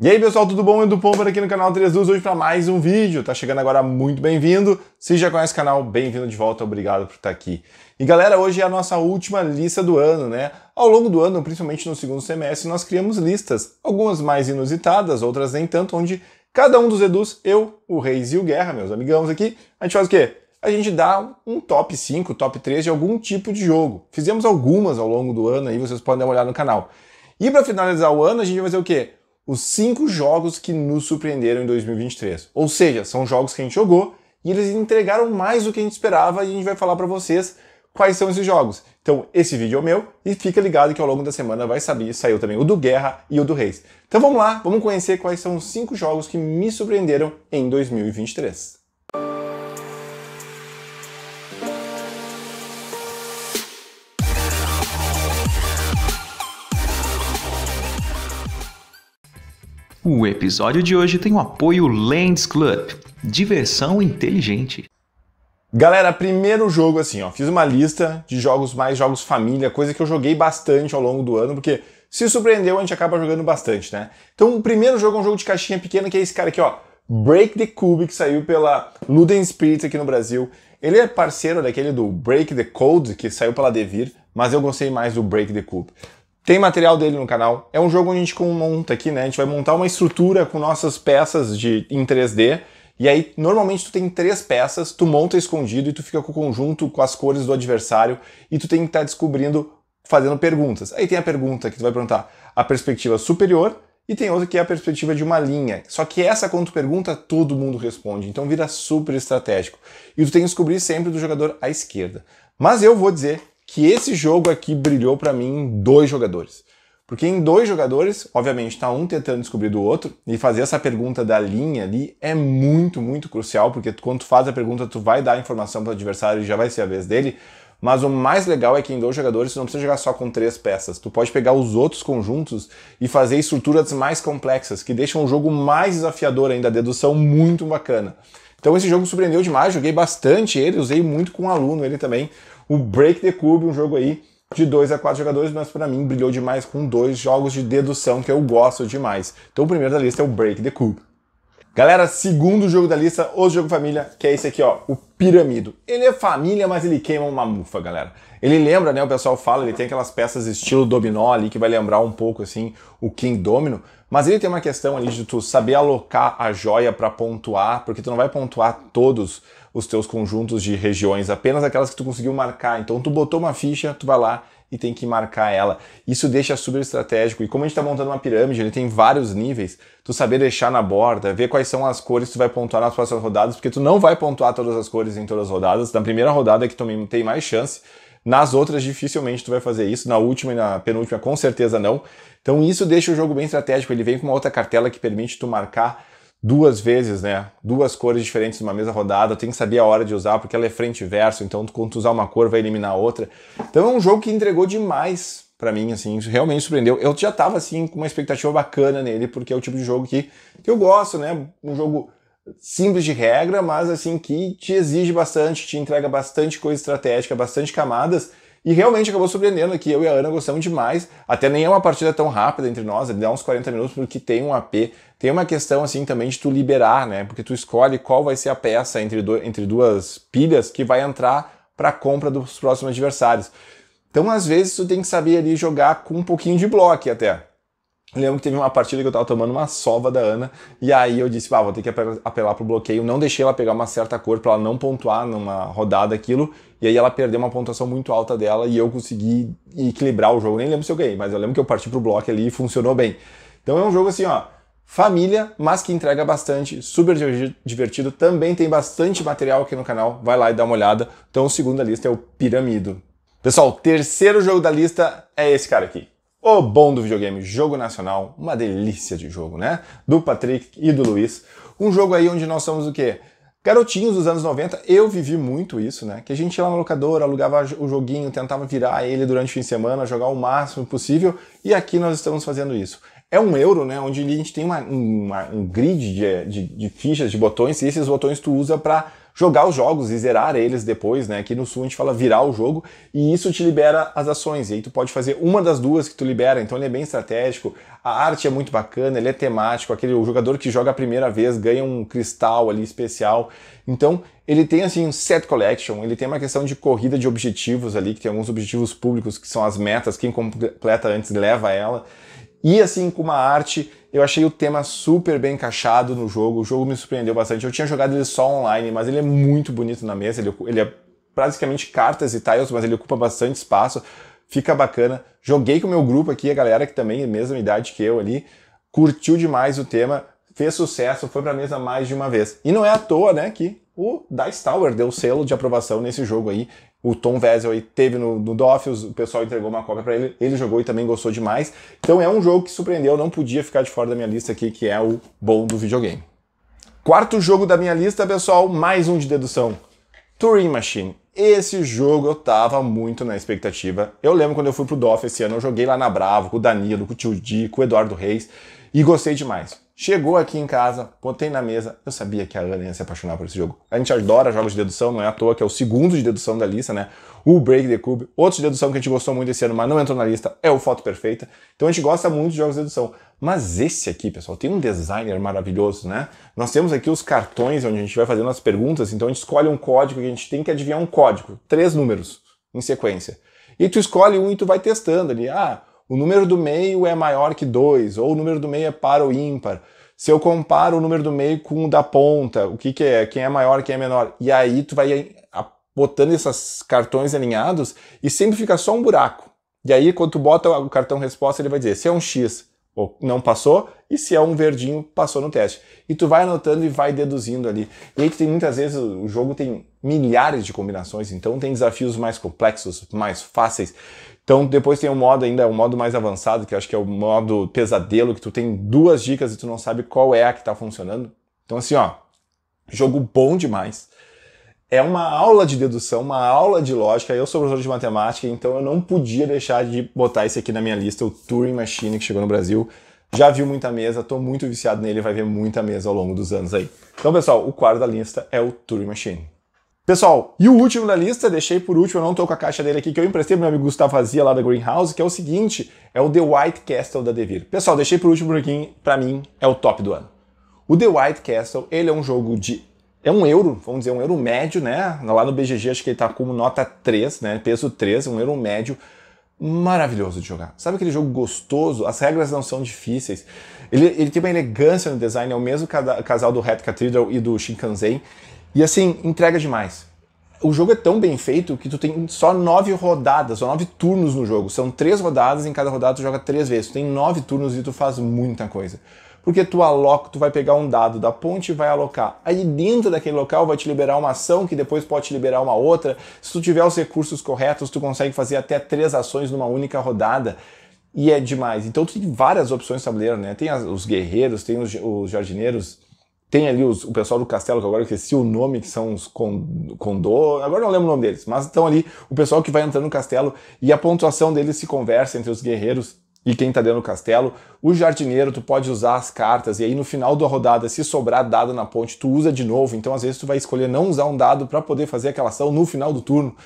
E aí pessoal, tudo bom? Edu Pomper aqui no canal 3 Luz, hoje para mais um vídeo. Tá chegando agora, muito bem-vindo. Se já conhece o canal, bem-vindo de volta, obrigado por estar tá aqui. E galera, hoje é a nossa última lista do ano, né? Ao longo do ano, principalmente no segundo semestre, nós criamos listas, algumas mais inusitadas, outras nem tanto, onde cada um dos Edus, eu, o Reis e o Guerra, meus amigãos aqui, a gente faz o quê? A gente dá um top 5, top 3 de algum tipo de jogo. Fizemos algumas ao longo do ano aí, vocês podem dar uma olhada no canal. E para finalizar o ano, a gente vai fazer o quê? os cinco jogos que nos surpreenderam em 2023. Ou seja, são jogos que a gente jogou e eles entregaram mais do que a gente esperava e a gente vai falar para vocês quais são esses jogos. Então, esse vídeo é o meu e fica ligado que ao longo da semana vai saber, saiu também o do Guerra e o do Reis. Então vamos lá, vamos conhecer quais são os cinco jogos que me surpreenderam em 2023. O episódio de hoje tem o apoio Lands Club, diversão inteligente. Galera, primeiro jogo assim, ó, fiz uma lista de jogos mais jogos família, coisa que eu joguei bastante ao longo do ano, porque se surpreendeu a gente acaba jogando bastante, né? Então, o primeiro jogo é um jogo de caixinha pequena que é esse cara aqui, ó, Break the Cube, que saiu pela Luden Spirit aqui no Brasil. Ele é parceiro daquele do Break the Code, que saiu pela Devir, mas eu gostei mais do Break the Cube. Tem material dele no canal. É um jogo onde a gente monta aqui, né? A gente vai montar uma estrutura com nossas peças de, em 3D. E aí, normalmente tu tem três peças, tu monta escondido e tu fica com o conjunto, com as cores do adversário. E tu tem que estar tá descobrindo, fazendo perguntas. Aí tem a pergunta que tu vai perguntar a perspectiva superior e tem outra que é a perspectiva de uma linha. Só que essa, quando tu pergunta, todo mundo responde. Então vira super estratégico. E tu tem que descobrir sempre do jogador à esquerda. Mas eu vou dizer que esse jogo aqui brilhou para mim em dois jogadores. Porque em dois jogadores, obviamente, está um tentando descobrir do outro, e fazer essa pergunta da linha ali é muito, muito crucial, porque quando tu faz a pergunta, tu vai dar a informação para o adversário e já vai ser a vez dele. Mas o mais legal é que em dois jogadores tu não precisa jogar só com três peças. Tu pode pegar os outros conjuntos e fazer estruturas mais complexas, que deixam o jogo mais desafiador ainda, a dedução muito bacana. Então esse jogo surpreendeu demais, joguei bastante ele, usei muito com um aluno ele também o Break the Cube, um jogo aí de 2 a 4 jogadores, mas para mim brilhou demais com dois jogos de dedução que eu gosto demais. Então o primeiro da lista é o Break the Cube. Galera, segundo jogo da lista, o jogo família, que é esse aqui, ó, o Piramido. Ele é família, mas ele queima uma mufa, galera. Ele lembra, né, o pessoal fala, ele tem aquelas peças estilo dominó ali que vai lembrar um pouco assim o King Domino, mas ele tem uma questão ali de tu saber alocar a joia para pontuar, porque tu não vai pontuar todos os teus conjuntos de regiões, apenas aquelas que tu conseguiu marcar. Então tu botou uma ficha, tu vai lá e tem que marcar ela. Isso deixa super estratégico. E como a gente está montando uma pirâmide, ele tem vários níveis, tu saber deixar na borda, ver quais são as cores que tu vai pontuar nas próximas rodadas, porque tu não vai pontuar todas as cores em todas as rodadas. Na primeira rodada é que tu tem mais chance, nas outras, dificilmente tu vai fazer isso. Na última e na penúltima, com certeza não. Então isso deixa o jogo bem estratégico. Ele vem com uma outra cartela que permite tu marcar duas vezes, né? Duas cores diferentes numa mesma rodada. Tem que saber a hora de usar, porque ela é frente e verso. Então, quando tu usar uma cor, vai eliminar a outra. Então é um jogo que entregou demais para mim, assim, realmente surpreendeu. Eu já tava, assim, com uma expectativa bacana nele, porque é o tipo de jogo que, que eu gosto, né? Um jogo simples de regra, mas assim que te exige bastante, te entrega bastante coisa estratégica, bastante camadas. E realmente acabou surpreendendo aqui. Eu e a Ana gostamos demais. Até nem é uma partida tão rápida entre nós, ele dá uns 40 minutos, porque tem um AP. Tem uma questão assim também de tu liberar, né? Porque tu escolhe qual vai ser a peça entre, do, entre duas pilhas que vai entrar para compra dos próximos adversários. Então, às vezes, tu tem que saber ali jogar com um pouquinho de bloco até. Lembro que teve uma partida que eu tava tomando uma sova da Ana, e aí eu disse, ah, vou ter que apelar pro bloqueio. Não deixei ela pegar uma certa cor para ela não pontuar numa rodada aquilo, e aí ela perdeu uma pontuação muito alta dela e eu consegui equilibrar o jogo. Nem lembro se eu ganhei, mas eu lembro que eu parti pro bloco ali e funcionou bem. Então é um jogo assim, ó, família, mas que entrega bastante, super divertido. Também tem bastante material aqui no canal, vai lá e dá uma olhada. Então o segundo da lista é o Piramido. Pessoal, terceiro jogo da lista é esse cara aqui. O bom do videogame, jogo nacional, uma delícia de jogo, né? Do Patrick e do Luiz. Um jogo aí onde nós somos o quê? Garotinhos dos anos 90, eu vivi muito isso, né? Que a gente ia lá na locadora, alugava o joguinho, tentava virar ele durante o fim de semana, jogar o máximo possível, e aqui nós estamos fazendo isso. É um euro, né? Onde a gente tem uma, uma um grid de, de, de fichas, de botões, e esses botões tu usa para jogar os jogos e zerar eles depois, né? Aqui no Sul a gente fala virar o jogo e isso te libera as ações. E aí tu pode fazer uma das duas que tu libera, então ele é bem estratégico. A arte é muito bacana, ele é temático. Aquele o jogador que joga a primeira vez ganha um cristal ali especial. Então ele tem assim um set collection, ele tem uma questão de corrida de objetivos ali, que tem alguns objetivos públicos que são as metas, quem completa antes leva ela. E assim com uma arte, eu achei o tema super bem encaixado no jogo. O jogo me surpreendeu bastante. Eu tinha jogado ele só online, mas ele é muito bonito na mesa. Ele, ele é praticamente cartas e tiles, mas ele ocupa bastante espaço. Fica bacana. Joguei com o meu grupo aqui, a galera que também é mesma idade que eu ali. Curtiu demais o tema, fez sucesso, foi pra mesa mais de uma vez. E não é à toa, né, que o Dice Tower deu selo de aprovação nesse jogo aí o Tom Vesel aí teve no, no o pessoal entregou uma cópia para ele, ele jogou e também gostou demais. Então é um jogo que surpreendeu, não podia ficar de fora da minha lista aqui, que é o bom do videogame. Quarto jogo da minha lista, pessoal, mais um de dedução. Turing Machine. Esse jogo eu tava muito na expectativa. Eu lembro quando eu fui pro DOF esse ano, eu joguei lá na Bravo, com o Danilo, com o Tio Di, com o Eduardo Reis, e gostei demais. Chegou aqui em casa, botei na mesa. Eu sabia que a Ana ia se apaixonar por esse jogo. A gente adora jogos de dedução, não é à toa que é o segundo de dedução da lista, né? O Break the Cube. Outro de dedução que a gente gostou muito esse ano, mas não entrou na lista, é o Foto Perfeita. Então a gente gosta muito de jogos de dedução. Mas esse aqui, pessoal, tem um designer maravilhoso, né? Nós temos aqui os cartões onde a gente vai fazendo as perguntas, então a gente escolhe um código e a gente tem que adivinhar um código. Três números em sequência. E tu escolhe um e tu vai testando ali. Ah, o número do meio é maior que 2, ou o número do meio é par ou ímpar. Se eu comparo o número do meio com o da ponta, o que, que é? Quem é maior, quem é menor? E aí tu vai botando esses cartões alinhados e sempre fica só um buraco. E aí, quando tu bota o cartão resposta, ele vai dizer se é um X, ou não passou, e se é um verdinho, passou no teste. E tu vai anotando e vai deduzindo ali. E aí tu tem muitas vezes, o jogo tem milhares de combinações, então tem desafios mais complexos, mais fáceis. Então depois tem um modo ainda, um modo mais avançado, que eu acho que é o modo pesadelo, que tu tem duas dicas e tu não sabe qual é a que tá funcionando. Então assim, ó, jogo bom demais. É uma aula de dedução, uma aula de lógica. Eu sou professor de matemática, então eu não podia deixar de botar esse aqui na minha lista, o Turing Machine, que chegou no Brasil. Já viu muita mesa, tô muito viciado nele, vai ver muita mesa ao longo dos anos aí. Então, pessoal, o quarto da lista é o Turing Machine. Pessoal, e o último da lista, deixei por último, eu não tô com a caixa dele aqui, que eu emprestei pro meu amigo Gustavo Fazia lá da Greenhouse, que é o seguinte, é o The White Castle da Devir. Pessoal, deixei por último porque pra mim é o top do ano. O The White Castle, ele é um jogo de... é um euro, vamos dizer, um euro médio, né? Lá no BGG acho que ele tá como nota 3, né? Peso 3, um euro médio. Maravilhoso de jogar. Sabe aquele jogo gostoso? As regras não são difíceis. Ele, ele tem uma elegância no design, é o mesmo casal do Red Cathedral e do Shinkansen. E assim, entrega demais. O jogo é tão bem feito que tu tem só nove rodadas, só nove turnos no jogo. São três rodadas, em cada rodada tu joga três vezes. Tu tem nove turnos e tu faz muita coisa porque tu aloca, tu vai pegar um dado da ponte e vai alocar. Aí dentro daquele local vai te liberar uma ação que depois pode te liberar uma outra. Se tu tiver os recursos corretos, tu consegue fazer até três ações numa única rodada. E é demais. Então tu tem várias opções de tabuleiro, né? Tem as, os guerreiros, tem os, os jardineiros, tem ali os, o pessoal do castelo, que agora eu esqueci o nome, que são os Condor, agora não lembro o nome deles, mas estão ali o pessoal que vai entrando no castelo e a pontuação deles se conversa entre os guerreiros e quem está dentro do castelo. O jardineiro, tu pode usar as cartas e aí no final da rodada, se sobrar dado na ponte, tu usa de novo. Então às vezes tu vai escolher não usar um dado para poder fazer aquela ação no final do turno.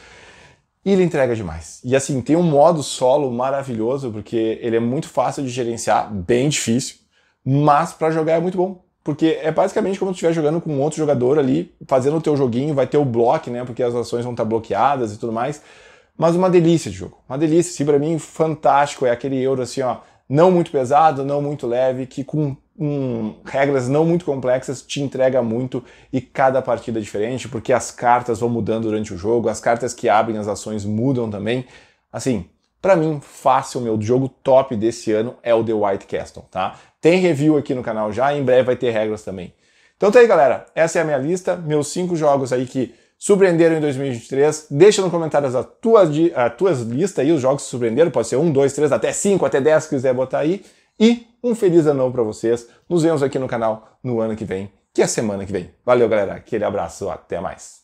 E ele entrega demais. E assim, tem um modo solo maravilhoso, porque ele é muito fácil de gerenciar, bem difícil, mas para jogar é muito bom. Porque é basicamente como se estiver jogando com um outro jogador ali, fazendo o teu joguinho, vai ter o bloco, né? Porque as ações vão estar tá bloqueadas e tudo mais. Mas uma delícia de jogo. Uma delícia, e assim, pra mim, fantástico. É aquele euro assim, ó, não muito pesado, não muito leve, que com um, regras não muito complexas te entrega muito e cada partida é diferente, porque as cartas vão mudando durante o jogo, as cartas que abrem as ações mudam também. Assim, para mim, fácil, meu jogo top desse ano é o The White Castle, tá? Tem review aqui no canal já, em breve vai ter regras também. Então tá aí, galera. Essa é a minha lista, meus cinco jogos aí que surpreenderam em 2023. Deixa no comentários a tua, a tuas lista aí, os jogos que surpreenderam. Pode ser um, dois, três, até cinco, até dez, se quiser botar aí. E um feliz ano novo para vocês. Nos vemos aqui no canal no ano que vem, que é semana que vem. Valeu, galera. Aquele abraço. Até mais.